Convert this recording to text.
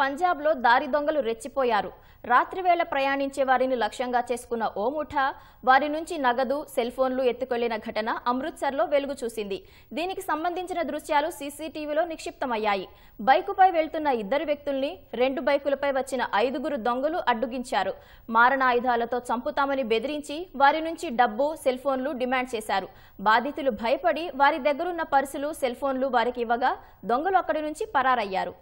పంజాబ్లో దారి దొంగలు రెచ్చిపోయారు రాత్రివేళ ప్రయాణించే వారిని లక్ష్యంగా చేసుకున్న ఓ ముఠా వారి నుంచి నగదు సెల్ ఫోన్లు ఎత్తుకెళ్లిన ఘటన అమృత్సర్లో వెలుగు చూసింది దీనికి సంబంధించిన దృశ్యాలు సీసీటీవీలో నిక్షిప్తమయ్యాయి బైకుపై వెళ్తున్న ఇద్దరు వ్యక్తుల్ని రెండు బైకులపై వచ్చిన ఐదుగురు దొంగలు అడ్డుగించారు మారణాయుధాలతో చంపుతామని బెదిరించి వారి నుంచి డబ్బు సెల్ ఫోన్లు డిమాండ్ చేశారు బాధితులు భయపడి వారి దగ్గరున్న పర్సులు సెల్ ఫోన్లు వారికి ఇవ్వగా దొంగలు అక్కడి నుంచి పరారయ్యారు